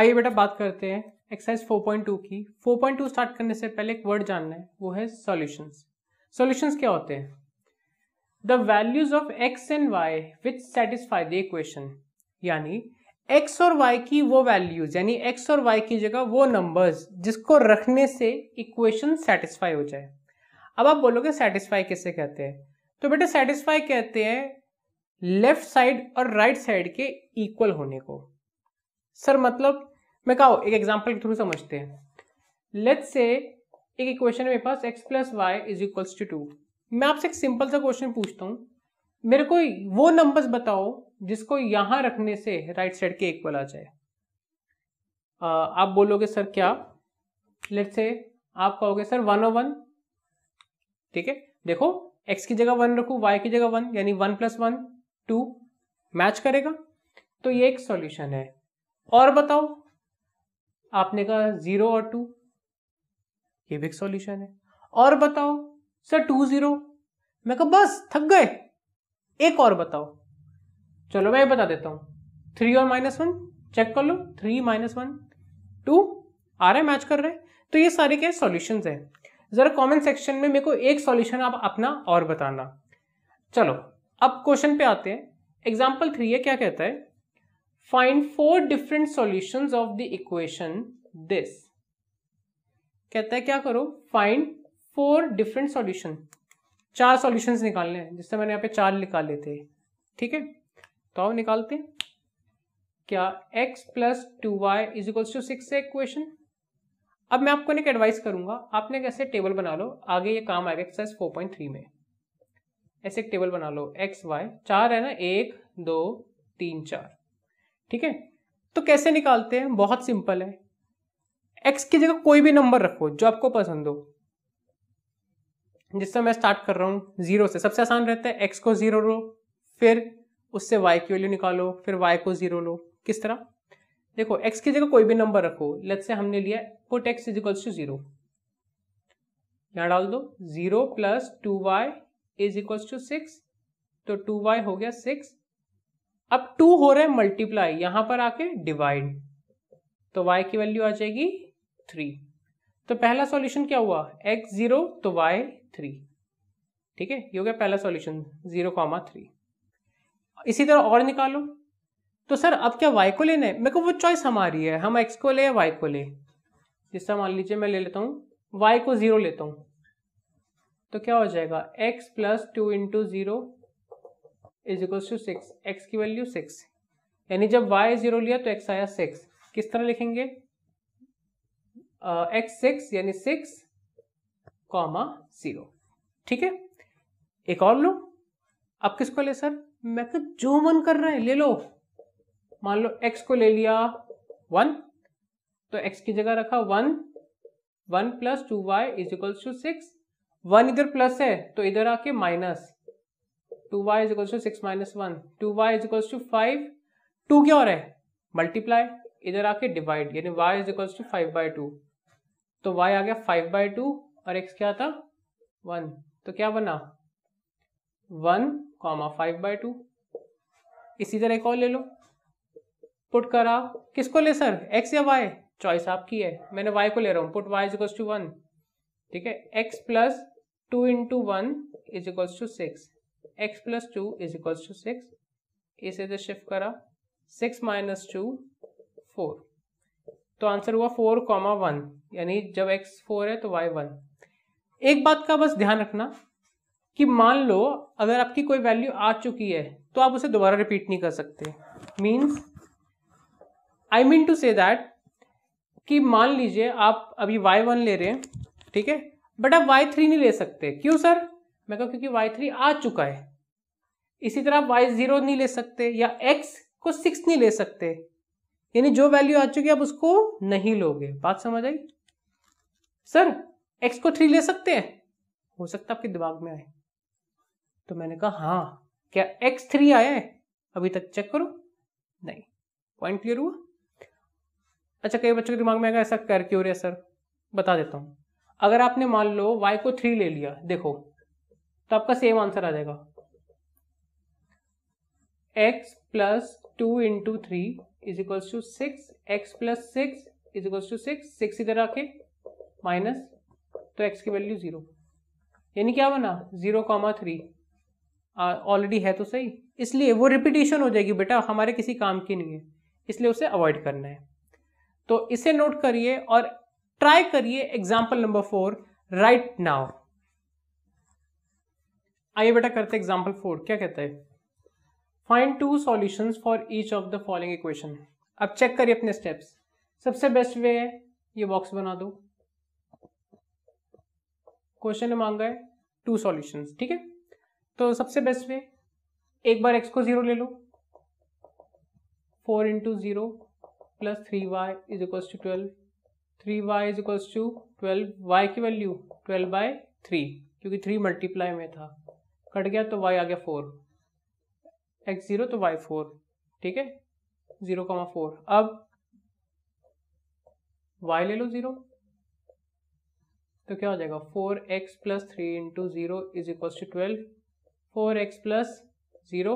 आइए बेटा बात करते हैं एक्सरसाइज 4.2 की 4.2 स्टार्ट करने से पहले एक वर्ड जानना है वो है सॉल्यूशंस सॉल्यूशंस क्या होते हैं the values of X and Y which satisfy the equation यानी एक्स और वाई की वो वैल्यूज यानी एक्स और वाई की जगह वो नंबर्स जिसको रखने से इक्वेशन सेटिस्फाई हो जाए अब आप बोलोगे सेटिस्फाई कैसे कहते हैं तो बेटा सेटिस्फाई कहते हैं लेफ्ट साइड और राइट right साइड के इक्वल होने को सर मतलब मैं कहा एक एग्जाम्पल के थ्रू समझते हैं लेट से एक इक्वेशन मेरे पास X plus Y is equals to two मैं आपसे एक सिंपल सा क्वेश्चन पूछता हूँ मेरे को वो नंबर्स बताओ जिसको यहाँ रखने से राइट साइड के इक्वल आ जाए आप बोलोगे सर क्या लेट से आप कहोगे सर वन ओ वन ठीक है देखो एक्स की जगह वन रखू वाई की जगह वन यानी one plus one two match करेगा तो ये एक सॉल्यूशन है और बताओ आपने कहा जीरो और टू ये भी एक सॉल्यूशन है और बताओ सर टू जीरो मैं कहा बस थक गए एक और बताओ चलो मैं बता देता हूं थ्री और माइनस वन चेक कर लो थ्री माइनस वन टू आ रहा है मैच कर रहे हैं तो ये सारे क्या सॉल्यूशंस हैं ज़रा कमेंट सेक्शन में मेरे को एक सॉल्यूशन आप अपना और बताना चलो अब क्वेश्चन पे आते हैं एग्जाम्पल थ्री है क्या कहता है find four different solution of the equation this कहता है क्या करो फाइंड फोर डिफरेंट सोल्यूशन चार सोल्यूशन निकालने हैं जिससे मैंने यहाँ पे चार निकाले थे ठीक है तो आओ निकालते हैं क्या x plus two Y is equal to six है इक्वेशन अब मैं आपको एक एडवाइस करूंगा आपने कैसे टेबल बना लो आगे ये काम आएगा एक्सरसाइज फोर पॉइंट थ्री में ऐसे एक टेबल बना लो एक्स वाई चार है ना एक दो तीन चार ठीक है तो कैसे निकालते हैं बहुत सिंपल है एक्स की जगह कोई भी नंबर रखो जो आपको पसंद हो जिससे मैं स्टार्ट कर रहा हूं जीरो से सबसे आसान रहता है एक्स को जीरो लो फिर उससे वाई की वैल्यू निकालो फिर वाई को जीरो लो किस तरह देखो एक्स की जगह कोई भी नंबर रखो लेट से हमने लिया put X is equals to zero यहां डाल दो zero plus two Y is equals to six तो टू वाई हो गया सिक्स अब टू हो रहा है मल्टीप्लाई यहां पर आके डिवाइड तो y की वैल्यू आ जाएगी थ्री तो पहला सॉल्यूशन क्या हुआ x जीरो तो y थ्री ठीक है ये हो गया पहला सॉल्यूशन जीरो कॉमा थ्री इसी तरह और निकालो तो सर अब क्या y को लेना है मेरे को वो चॉइस हमारी है हम x को ले या y को ले जिससे मान लीजिए मैं ले लेता हूँ y को जीरो लेता हूँ तो क्या हो जाएगा x plus two into zero is equal to six X की वैल्यू सिक्स यानी जब वाई जीरो लिया तो एक्स आया सिक्स किस तरह लिखेंगे एक्स सिक्स यानी सिक्स कॉमा जीरो ठीक है एक और लो अब किसको ले सर मैं तो जो मन कर रहा है ले लो मान लो एक्स को ले लिया वन तो एक्स की जगह रखा one one plus two Y is equals to six one इधर प्लस है तो इधर आके minus two Y is equals to six minus one two Y is equal to five two क्या हो रहा है मल्टीप्लाई इधर आके डिवाइड यानी Y is equal to five by two तो वाई आ गया फाइव बाई टू और एक्स क्या था वन तो क्या बना one comma five by two इसी तरह एक और ले लो पुट करा किसको ले सर एक्स या वाई चॉइस आपकी है मैंने वाई को ले रहा हूँ put Y is equal to one ठीक है X plus two into one is equal to six X plus two is equal to six इसे इधर तो शिफ्ट करा सिक्स माइनस टू फोर तो आंसर हुआ फोर कॉमा वन यानी जब एक्स फोर है तो वाई वन एक बात का बस ध्यान रखना कि मान लो अगर आपकी कोई वैल्यू आ चुकी है तो आप उसे दोबारा रिपीट नहीं कर सकते means I mean to say that कि मान लीजिए आप अभी वाई वन ले रहे हैं ठीक है बट आप वाई थ्री नहीं ले सकते क्यों सर मैं कहूँ क्योंकि वाई थ्री आ चुका है इसी तरह आप वाई जीरो नहीं ले सकते या एक्स को सिक्स नहीं ले सकते यानी जो वैल्यू आ चुकी है आप उसको नहीं लोगे बात समझ आई सर एक्स को थ्री ले सकते हैं हो सकता है आपके दिमाग में आए तो मैंने कहा हाँ क्या एक्स थ्री आया है अभी तक चेक करो नहीं पॉइंट क्लियर हुआ अच्छा कई बच्चों के दिमाग में आएगा ऐसा कर क्यों रहा सर बता देता हूँ अगर आपने मान लो वाई को थ्री ले लिया देखो तो आपका सेम आंसर आ जाएगा X plus two into three is equals to six X plus six is equals to six six इधर आके माइनस तो एक्स की वैल्यू ज़ीरो यानी क्या बना ज़ीरो कॉमा थ्री ऑलरेडी है तो सही इसलिए वो रिपीटेशन हो जाएगी बेटा हमारे किसी काम की नहीं है इसलिए उसे अवॉइड करना है तो इसे नोट करिए और ट्राई करिए example number four right now आइए बेटा करते एग्जाम्पल फोर क्या कहता है find two solutions for each of the following equation अब चेक करिए अपने स्टेप्स सबसे बेस्ट वे है ये बॉक्स बना दो क्वेश्चन ने मांगा है टू सोल्यूशन ठीक है तो सबसे बेस्ट वे एक बार एक्स को जीरो ले लो four into zero plus three Y is equal to twelve three Y is equal to twelve Y की वैल्यू ट्वेल्व बाय थ्री क्योंकि थ्री मल्टीप्लाई में था कट गया तो वाई आ गया फोर एक्स जीरो तो वाई फोर ठीक है जीरो कॉमा फोर अब वाई ले लो जीरो तो क्या हो जाएगा four X plus three into zero is equal to twelve four X plus zero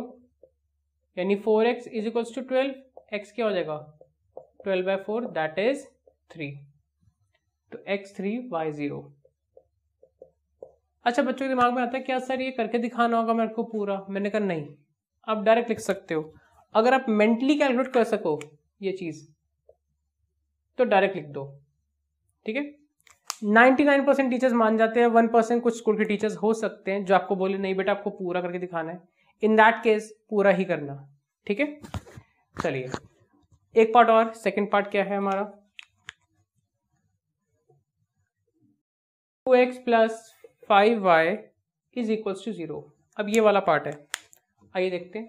यानी four X is equal to twelve X क्या हो जाएगा twelve by four that is three तो एक्स थ्री वाई जीरो अच्छा बच्चों के दिमाग में आता है क्या सर ये करके दिखाना होगा मेरे को पूरा मैंने कहा नहीं आप डायरेक्ट लिख सकते हो अगर आप मेंटली कैलकुलेट कर सको ये चीज तो डायरेक्ट लिख दो ठीक है 99 परसेंट टीचर्स मान जाते हैं वन परसेंट कुछ स्कूल के टीचर्स हो सकते हैं जो आपको बोले नहीं बेटा आपको पूरा करके दिखाना है इन दैट केस पूरा ही करना ठीक है चलिए एक पार्ट और सेकेंड पार्ट क्या है हमारा two X plus five Y is equals to zero अब ये वाला पार्ट है आइए देखते हैं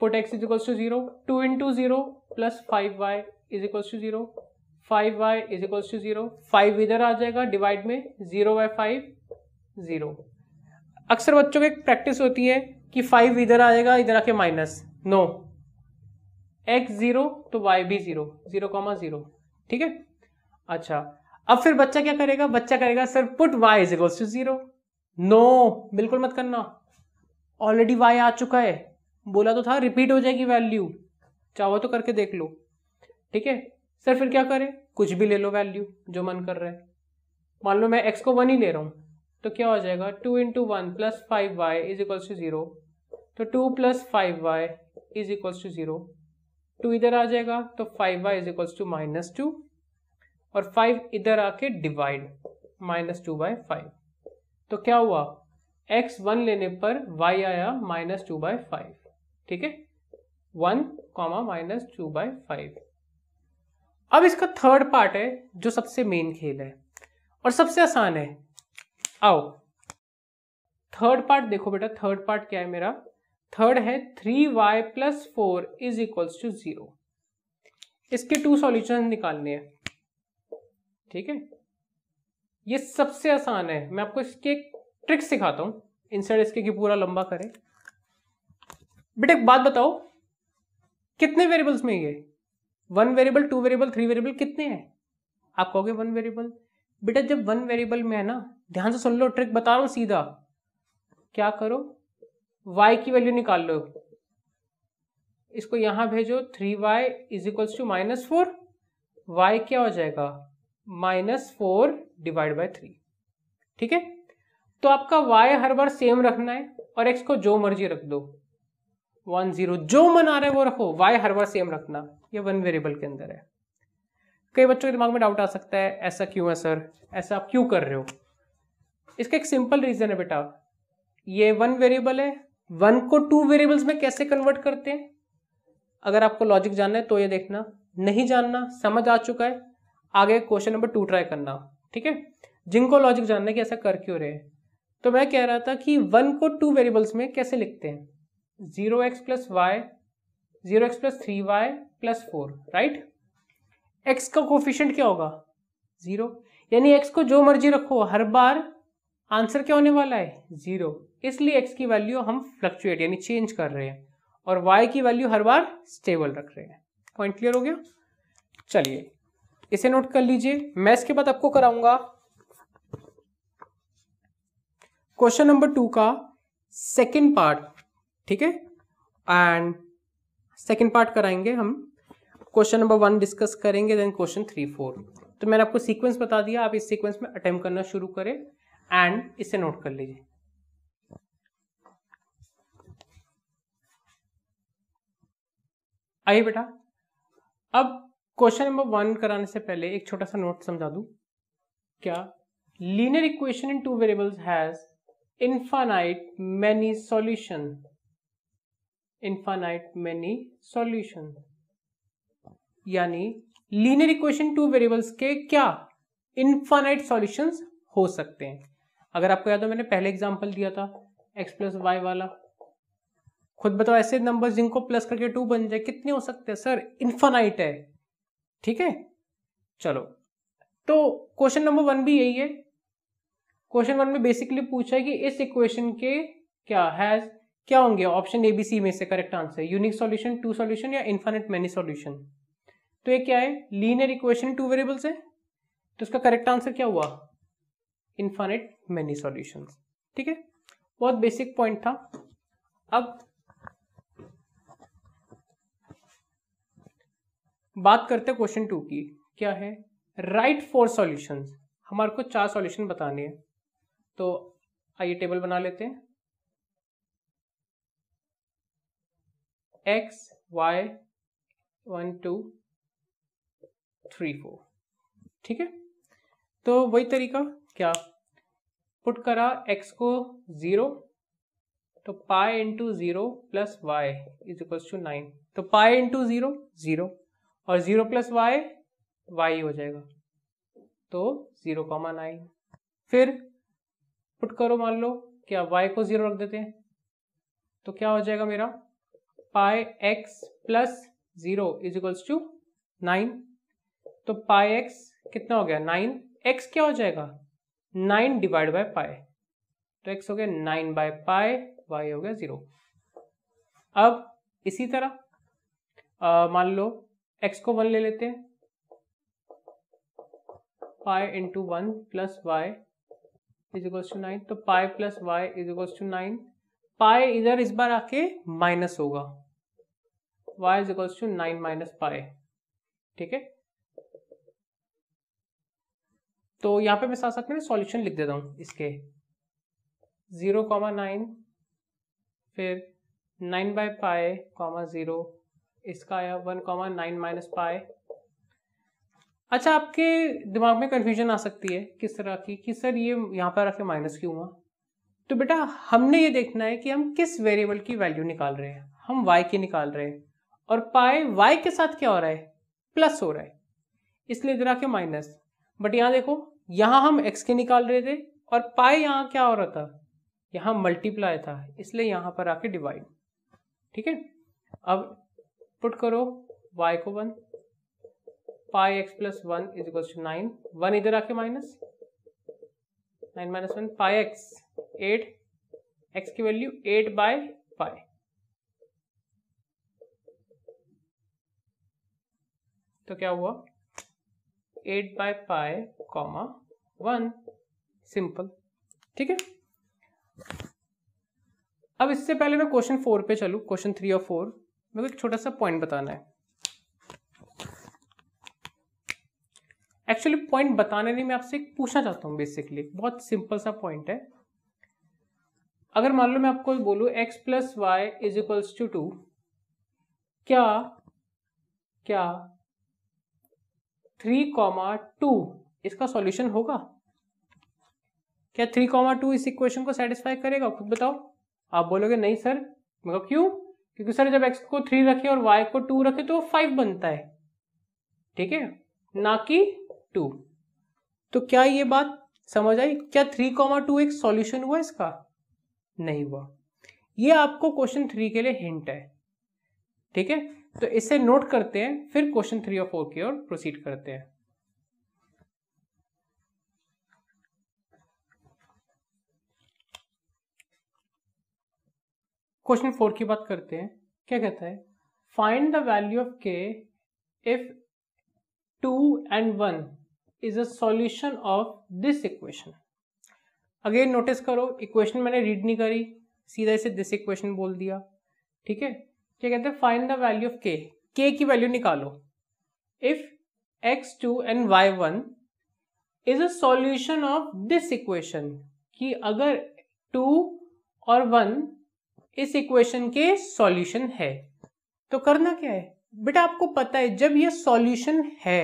put X is equals to zero two into zero plus five Y is equals to zero five Y is equals to zero five इधर आ जाएगा डिवाइड में जीरो बाय फाइव जीरो अक्सर बच्चों की एक प्रैक्टिस होती है कि फाइव इधर आ जाएगा इधर आके माइनस नो एक्स जीरो तो वाई भी जीरो जीरो कॉमा जीरो ठीक है अच्छा अब फिर बच्चा क्या करेगा बच्चा करेगा sir put Y is equals to zero no बिल्कुल मत करना ऑलरेडी वाई आ चुका है बोला तो था रिपीट हो जाएगी वैल्यू चाहो तो करके देख लो ठीक है सर फिर क्या करें कुछ भी ले लो वैल्यू जो मन कर रहा है मान लो मैं एक्स को वन ही ले रहा हूँ तो क्या हो जाएगा two into one plus five Y is equals to zero तो two plus five Y is equals to zero two इधर आ जाएगा तो five Y is equals to minus two और फाइव इधर आके divide minus two by five तो क्या हुआ एक्स वन लेने पर वाई आया माइनस टू बाई फाइव ठीक है one comma minus two by five अब इसका थर्ड पार्ट है जो सबसे मेन खेल है और सबसे आसान है आओ थर्ड पार्ट देखो बेटा थर्ड पार्ट क्या है मेरा थर्ड है three Y plus four is equals to zero इसके टू सॉल्यूशन निकालने हैं ठीक है ये सबसे आसान है मैं आपको इसके ट्रिक सिखाता हूं इंसर्ट इसके की पूरा लंबा करें बेटा एक बात बताओ कितने वेरिएबल्स में ये one variable two variable three variable कितने हैं आप कहोगे वन वेरिएबल बेटा जब वन वेरिएबल में है ना ध्यान से सुन लो ट्रिक बता रहा हूँ सीधा क्या करो y की वैल्यू निकाल लो इसको यहाँ भेजो three Y is equals to minus four Y क्या हो जाएगा minus four divide by three ठीक है तो आपका वाई हर बार सेम रखना है और एक्स को जो मर्जी रख दो वन जीरो जो मन आ रहा है वो रखो वाई हर बार सेम रखना ये वन वेरिएबल के अंदर है कई बच्चों के दिमाग में डाउट आ सकता है ऐसा क्यों है सर ऐसा आप क्यों कर रहे हो इसका एक सिंपल रीजन है बेटा ये वन वेरिएबल है वन को टू वेरिएबल्स में कैसे कन्वर्ट करते हैं अगर आपको लॉजिक जानना है तो ये देखना नहीं जानना समझ आ चुका है आगे क्वेश्चन नंबर टू ट्राई करना ठीक है जिनको लॉजिक जानना कि ऐसा कर क्यों रहे तो मैं कह रहा था कि वन को टू वेरिएबल्स में कैसे लिखते हैं zero X plus Y zero X plus three Y plus four right X का कोफिशेंट क्या होगा जीरो यानी एक्स को जो मर्जी रखो हर बार आंसर क्या होने वाला है जीरो इसलिए एक्स की वैल्यू हम फ्लक्चुएट यानी चेंज कर रहे हैं और वाई की वैल्यू हर बार स्टेबल रख रहे हैं पॉइंट क्लियर हो गया चलिए इसे नोट कर लीजिए मैं इसके बाद आपको कराऊंगा क्वेश्चन नंबर टू का सेकेंड पार्ट ठीक है एंड सेकेंड पार्ट कराएंगे हम क्वेश्चन नंबर वन डिस्कस करेंगे देन क्वेश्चन थ्री फोर तो मैंने आपको सीक्वेंस बता दिया आप इस सीक्वेंस में अटेम्प्ट करना शुरू करें एंड इसे नोट कर लीजिए आइए बेटा अब क्वेश्चन नंबर वन कराने से पहले एक छोटा सा नोट समझा दू क्या linear equation in two variables has infinite many solution infinite many solution यानी लीनियर इक्वेशन टू वेरिएबल्स के क्या इन्फानाइट सॉल्यूशंस हो सकते हैं अगर आपको याद हो मैंने पहले एग्जांपल दिया था एक्स प्लस वाई वाला खुद बताओ ऐसे नंबर्स जिनको प्लस करके टू बन जाए कितने हो सकते हैं सर इन्फानाइट है ठीक है चलो तो क्वेश्चन नंबर वन भी यही है क्वेश्चन वन में बेसिकली पूछा है कि इस इक्वेशन के क्या हैज क्या होंगे ऑप्शन ए बी सी में से correct answer unique solution two solution या इन्फानेट मैनी सॉल्यूशन तो ये क्या है लीनियर इक्वेशन टू वेरिएबल्स है तो इसका करेक्ट आंसर क्या हुआ इन्फानेट मैनी सॉल्यूशन ठीक है बहुत बेसिक पॉइंट था अब बात करते हैं क्वेश्चन टू की क्या है राइट फोर सॉल्यूशन हमारे को चार सॉल्यूशन बताने हैं तो आइए टेबल बना लेते हैं X Y one two three four ठीक है तो वही तरीका क्या पुट करा एक्स को ज़ीरो तो pi into zero plus Y is equal to nine तो पाई इंटू ज़ीरो ज़ीरो और जीरो प्लस वाई वाई हो जाएगा तो जीरो कॉमा नाइन फिर पुट करो मान लो कि आप वाई को जीरो रख देते हैं तो क्या हो जाएगा मेरा pi x plus zero is equals to nine तो पाई एक्स कितना हो गया नाइन एक्स क्या हो जाएगा नाइन डिवाइड बाय पाई तो एक्स हो गया नाइन बाय पाई वाई हो गया जीरो अब इसी तरह मान लो एक्स को वन ले लेते हैं pi into one plus Y is equal to nine तो pi plus Y is equal to nine pi इधर इस बार आके माइनस होगा y is equal to nine minus pi ठीक है तो यहां पे मैं साथ साथ में सॉल्यूशन लिख देता हूं इसके जीरो कॉमा नाइन फिर nine by pi comma zero इसका आया वन कॉमा नाइन माइनस पाए अच्छा आपके दिमाग में कन्फ्यूजन आ सकती है किस तरह की कि सर ये यहाँ पर आके माइनस क्यों हुआ तो बेटा हमने ये देखना है कि हम किस वेरिएबल की वैल्यू निकाल रहे हैं हम y की निकाल रहे हैं और पाए y के साथ क्या हो रहा है प्लस हो रहा है इसलिए इधर आके माइनस बट यहाँ देखो यहाँ हम x के निकाल रहे थे और पाए यहाँ क्या हो रहा था यहाँ मल्टीप्लाई था इसलिए यहाँ पर आके डिवाइड ठीक है अब पुट करो y को one pi x plus one is equal to nine one इधर आके minus nine minus one pi x eight x की वैल्यू एट बाय पाई तो क्या हुआ eight by pi comma one simple ठीक है अब इससे पहले मैं क्वेश्चन फोर पे चलू क्वेश्चन थ्री और फोर मेरे को एक छोटा सा पॉइंट बताना है एक्चुअली पॉइंट बताने नहीं मैं आपसे पूछना चाहता हूँ बेसिकली बहुत सिंपल सा पॉइंट है अगर मान लो मैं आपको बोलूँ x plus Y is equals to two क्या क्या थ्री कॉमा टू इसका सॉल्यूशन होगा क्या थ्री कॉमा टू इस इक्वेशन को सेटिस्फाई करेगा खुद बताओ आप बोलोगे नहीं सर मतलब क्यों क्योंकि सर जब एक्स को थ्री रखे और वाई को टू रखे तो फाइव बनता है ठीक है ना कि टू तो क्या ये बात समझ आई क्या थ्री कॉमा टू एक सॉल्यूशन हुआ इसका नहीं हुआ ये आपको क्वेश्चन थ्री के लिए हिंट है ठीक है तो इसे नोट करते हैं फिर क्वेश्चन थ्री और फोर की ओर प्रोसीड करते हैं क्वेश्चन फोर की बात करते हैं क्या कहता है find the value of k if two and one is a solution of this equation again notice करो इक्वेशन मैंने रीड नहीं करी सीधा इसे दिस इक्वेशन बोल दिया ठीक है क्या कहते हैं फाइंड द वैल्यू ऑफ के के की वैल्यू निकालो if x two and y one is a solution of this equation कि अगर टू और वन इस इक्वेशन के सॉल्यूशन है तो करना क्या है बेटा आपको पता है जब ये सॉल्यूशन है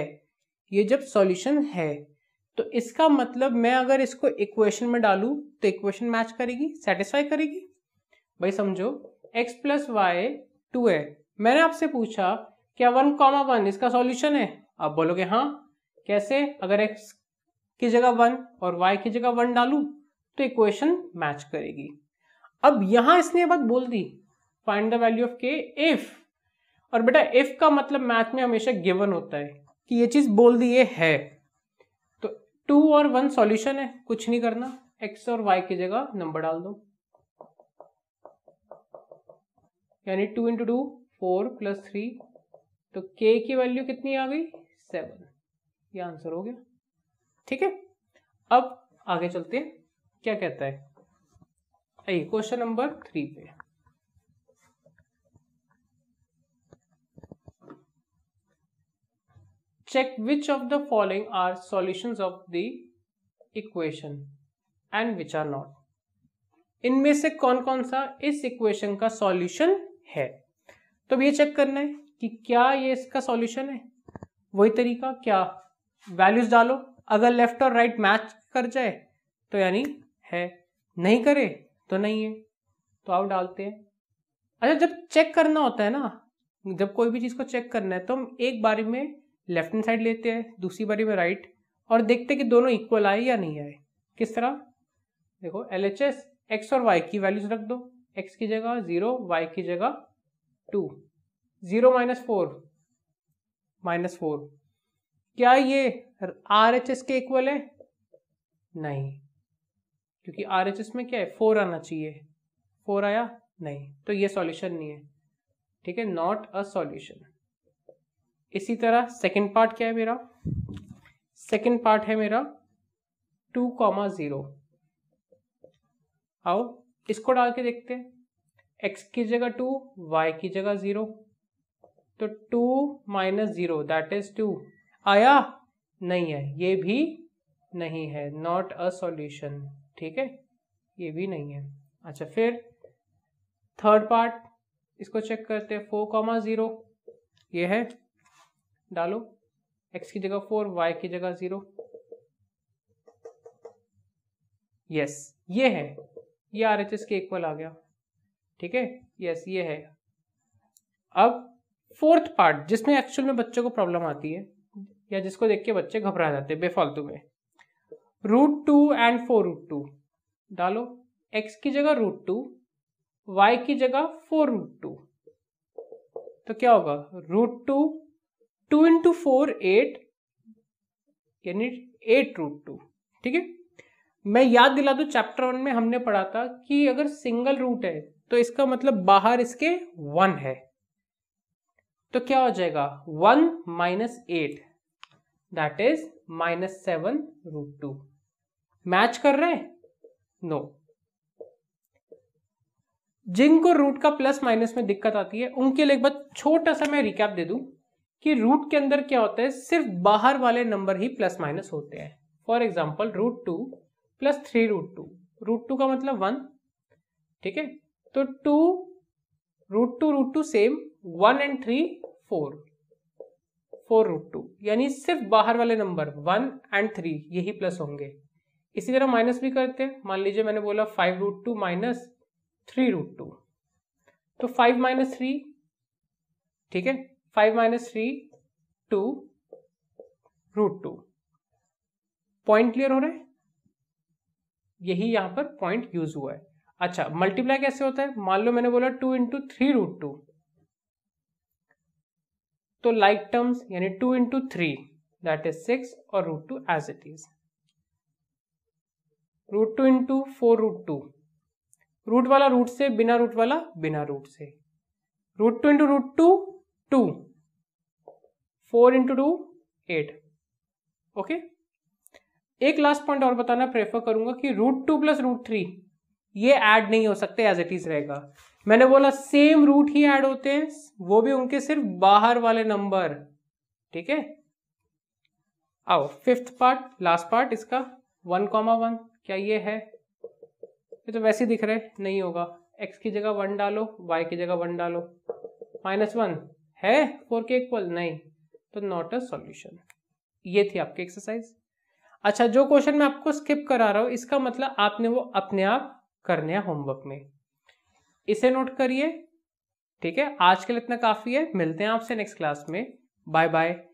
ये जब सॉल्यूशन है तो इसका मतलब मैं अगर इसको इक्वेशन में डालूं तो इक्वेशन मैच करेगी सेटिस्फाई करेगी भाई समझो x प्लस वाई टू है मैंने आपसे पूछा क्या वन कॉमा वन इसका सॉल्यूशन है आप बोलोगे हाँ कैसे अगर x की जगह वन और y की जगह वन डालू तो इक्वेशन मैच करेगी अब यहां इसने बात बोल दी find the value of k if और बेटा इफ का मतलब मैथ में हमेशा गिवन होता है कि ये चीज बोल दी ये है तो टू और वन सॉल्यूशन है कुछ नहीं करना एक्स और वाई की जगह नंबर डाल दो यानी two into two four plus three तो के की वैल्यू कितनी आ गई सेवन ये आंसर हो गया ठीक है अब आगे चलते हैं क्या कहता है आइए क्वेश्चन नंबर थ्री पे check which of the following are solutions of the equation and which are not इनमें से कौन कौन सा इस इक्वेशन का सॉल्यूशन है तो ये चेक करना है कि क्या ये इसका सॉल्यूशन है वही तरीका क्या वैल्यूज डालो अगर लेफ्ट और राइट मैच कर जाए तो यानी है नहीं करे तो नहीं है तो आप डालते हैं अच्छा जब चेक करना होता है ना जब कोई भी चीज़ को चेक करना है तो हम एक बारी में लेफ्ट हैंड साइड लेते हैं दूसरी बारी में राइट और देखते हैं कि दोनों इक्वल आए या नहीं आए किस तरह देखो एल एच एस एक्स और वाई की वैल्यूज रख दो एक्स की जगह ज़ीरो वाई की जगह two zero minus four minus four क्या ये आर एच एस के इक्वल है नहीं क्योंकि आर एच एस में क्या है फोर आना चाहिए फोर आया नहीं तो ये सॉल्यूशन नहीं है ठीक है नॉट अ सॉल्यूशन इसी तरह सेकंड पार्ट क्या है मेरा सेकंड पार्ट है मेरा टू कॉमा जीरो आओ इसको डाल के देखते हैं एक्स की जगह टू वाई की जगह जीरो तो two minus zero that is two आया नहीं है ये भी नहीं है नॉट अ सॉल्यूशन ठीक है ये भी नहीं है अच्छा फिर थर्ड पार्ट इसको चेक करते हैं फोर कॉमा ज़ीरो ये है डालो एक्स की जगह फोर वाई की जगह ज़ीरो यस ये है ये आर एच एस के इक्वल आ गया ठीक है यस ये है अब फोर्थ पार्ट जिसमें एक्चुअल में बच्चों को प्रॉब्लम आती है या जिसको देख के बच्चे घबरा जाते हैं बेफालतू में root two and four root two डालो एक्स की जगह रूट टू वाई की जगह फोर रूट टू तो क्या होगा root two two into four eight यानी एट रूट टू ठीक है मैं याद दिला दू चैप्टर वन में हमने पढ़ा था कि अगर सिंगल रूट है तो इसका मतलब बाहर इसके वन है तो क्या हो जाएगा one minus eight that is minus seven root two match कर रहे हैं नो जिनको रूट का प्लस माइनस में दिक्कत आती है उनके लिए एक बार छोटा सा मैं रिकैप दे दूं कि रूट के अंदर क्या होता है सिर्फ बाहर वाले नंबर ही प्लस माइनस होते हैं for example root two plus three root two root two का मतलब वन ठीक है तो two root two root two same one and three four four root two यानी सिर्फ बाहर वाले नंबर वन एंड थ्री यही प्लस होंगे इसी तरह माइनस भी करते हैं मान लीजिए मैंने बोला five root two minus three root two तो फाइव माइनस थ्री ठीक है five minus three two root two point clear हो रहा है यही यहां पर पॉइंट यूज हुआ है अच्छा मल्टीप्लाई कैसे होता है मान लो मैंने बोला two into three root two तो लाइक टर्म्स यानी two into three that is six और root two as it is root two into four root two root वाला रूट से बिना रूट वाला बिना रूट से root two into root two two four into two eight okay एक last point और बताना प्रेफर करूंगा कि root two plus root three ये ऐड नहीं हो सकते एज इट इज रहेगा मैंने बोला सेम रूट ही ऐड होते हैं वो भी उनके सिर्फ बाहर वाले नंबर ठीक है आओ फिफ्थ पार्ट लास्ट पार्ट इसका वन कॉमा वन क्या ये है ये तो वैसे ही दिख रहे नहीं होगा एक्स की जगह वन डालो वाई की जगह वन डालो माइनस वन है फोर के इक्वल नहीं तो नॉट अ सॉल्यूशन ये थी आपकी एक्सरसाइज अच्छा जो क्वेश्चन मैं आपको स्किप करा रहा हूं इसका मतलब आपने वो अपने आप करने हैं होमवर्क में इसे नोट करिए ठीक है आज के लिए इतना काफ़ी है मिलते हैं आपसे नेक्स्ट क्लास में बाय बाय